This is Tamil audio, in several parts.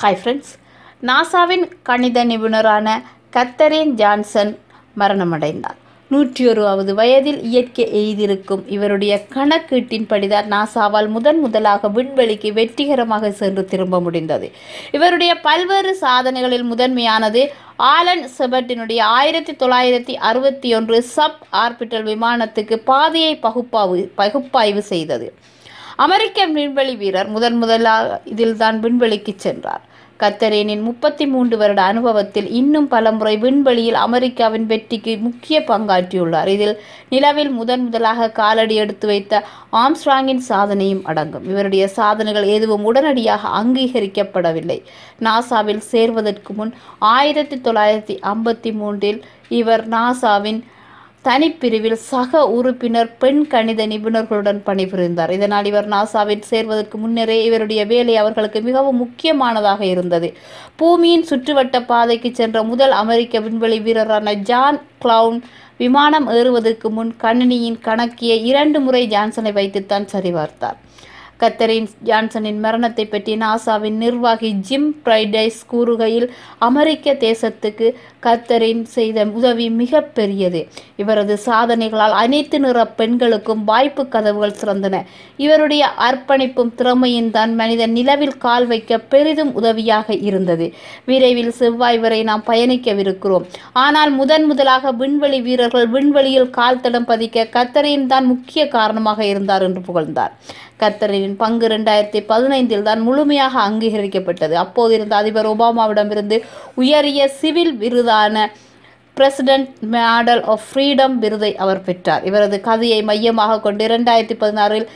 ஹாய் ஃப்ரெண்ட்ஸ் நாசாவின் கணித நிபுணரான கத்தரின் ஜான்சன் மரணமடைந்தார் நூற்றி ஒருவாவது வயதில் இயற்கை எய்திருக்கும் இவருடைய கணக்கீட்டின்படிதான் நாசாவால் முதன் முதலாக விண்வெளிக்கு வெற்றிகரமாக சென்று திரும்ப முடிந்தது இவருடைய பல்வேறு சாதனைகளில் முதன்மையானது ஆலன் செபர்டினுடைய ஆயிரத்தி தொள்ளாயிரத்தி அறுபத்தி ஒன்று சப் ஆர்பிட்டல் விமானத்துக்கு பாதையை பகுப்பாய்வு பகுப்பாய்வு செய்தது அமெரிக்க விண்வெளி வீரர் முதன் முதலாக இதில்தான் விண்வெளிக்கு சென்றார் கத்தரேனின் முப்பத்தி மூன்று வருட அனுபவத்தில் இன்னும் பலமுறை விண்வெளியில் அமெரிக்காவின் வெற்றிக்கு முக்கிய பங்காற்றியுள்ளார் இதில் நிலவில் முதன் முதலாக காலடி எடுத்து வைத்த ஆம்ஸ்ட்ராங்கின் சாதனையும் அடங்கும் இவருடைய சாதனைகள் எதுவும் உடனடியாக அங்கீகரிக்கப்படவில்லை நாசாவில் சேர்வதற்கு முன் ஆயிரத்தி தொள்ளாயிரத்தி ஐம்பத்தி மூன்றில் இவர் நாசாவின் தனிப்பிரிவில் சக உறுப்பினர் பெண் கணித நிபுணர்களுடன் பணிபுரிந்தார் இதனால் இவர் நாசாவில் சேர்வதற்கு முன்னரே இவருடைய வேலை அவர்களுக்கு மிகவும் முக்கியமானதாக இருந்தது பூமியின் சுற்றுவட்ட பாதைக்கு சென்ற முதல் அமெரிக்க விண்வெளி வீரரான ஜான் கிளவுன் விமானம் ஏறுவதற்கு முன் கணினியின் கணக்கிய இரண்டு முறை ஜான்சனை வைத்துத்தான் சரிபார்த்தார் கத்தரின் ஜான்சனின் மரணத்தை பற்றி நாசாவின் நிர்வாகி ஜிம் பிரைடைஸ் கூறுகையில் அமெரிக்க தேசத்துக்கு கத்தரின் செய்த உதவி மிக பெரியது இவரது சாதனைகளால் அனைத்து நிற பெண்களுக்கும் வாய்ப்பு கதவுகள் சிறந்தன இவருடைய அர்ப்பணிப்பும் திறமையும் தான் மனிதன் நிலவில் கால் வைக்க பெரிதும் உதவியாக இருந்தது விரைவில் செவ்வாய் வரை நாம் பயணிக்கவிருக்கிறோம் ஆனால் முதன் முதலாக விண்வெளி வீரர்கள் விண்வெளியில் கால் தடம் பதிக்க கத்தரின் தான் முக்கிய காரணமாக இருந்தார் என்று புகழ்ந்தார் கர்த்தரின் பங்கு ரெண்டாயிரத்தி பதினைந்தில் தான் முழுமையாக அங்கீகரிக்கப்பட்டது அப்போதிருந்த அதிபர் ஒபாமாவிடமிருந்து உயரிய சிவில் விருதான பிரசிடென்ட் மேடல் ஆஃப் ஃப்ரீடம் விருதை அவர் பெற்றார் இவரது கதையை மையமாக கொண்டு இரண்டாயிரத்தி பதினாறில்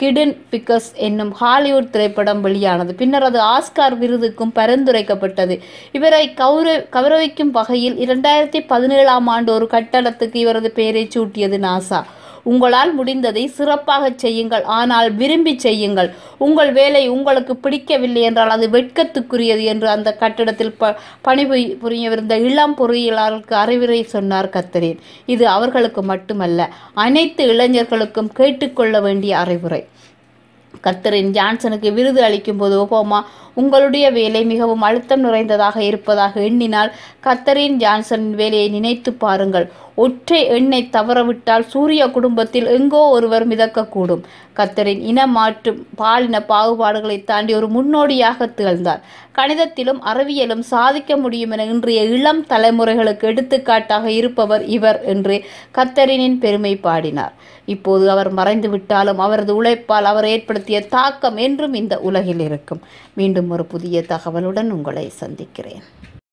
கிடின் பிக்கர்ஸ் என்னும் ஹாலிவுட் திரைப்படம் வெளியானது பின்னர் அது ஆஸ்கார் விருதுக்கும் பரிந்துரைக்கப்பட்டது இவரை கௌர கௌரவிக்கும் வகையில் இரண்டாயிரத்தி பதினேழாம் ஆண்டு ஒரு கட்டடத்துக்கு இவரது பெயரை சூட்டியது நாசா உங்களால் முடிந்ததை சிறப்பாக செய்யுங்கள் ஆனால் விரும்பி செய்யுங்கள் உங்கள் வேலை உங்களுக்கு பிடிக்கவில்லை என்றால் அது வெட்கத்துக்குரியது என்று அந்த கட்டிடத்தில் ப பணிபுரி புரியவிருந்த இளம் பொறியியலாளருக்கு அறிவுரை சொன்னார் கத்தரேன் இது அவர்களுக்கு மட்டுமல்ல அனைத்து இளைஞர்களுக்கும் கேட்டுக்கொள்ள வேண்டிய அறிவுரை கத்தரின் ஜான்சனுக்கு விருது அளிக்கும் போது ஒபாமா உங்களுடைய வேலை மிகவும் அழுத்தம் நிறைந்ததாக இருப்பதாக எண்ணினால் கத்தரின் ஜான்சனின் வேலையை நினைத்து பாருங்கள் ஒற்றை எண்ணை தவறவிட்டால் சூரிய குடும்பத்தில் எங்கோ ஒருவர் மிதக்கக்கூடும் கத்தரின் இன மாற்று பாலின பாகுபாடுகளை தாண்டி ஒரு முன்னோடியாக திகழ்ந்தார் கணிதத்திலும் அறிவியலும் சாதிக்க முடியும் என இன்றைய இளம் தலைமுறைகளுக்கு எடுத்துக்காட்டாக இருப்பவர் இவர் என்று கத்தரினின் பெருமை பாடினார் இப்போது அவர் மறைந்து விட்டாலும் அவரது உழைப்பால் அவர் ஏற்படுத்திய தாக்கம் என்றும் இந்த உலகில் இருக்கும் மீண்டும் ஒரு புதிய தகவலுடன் உங்களை சந்திக்கிறேன்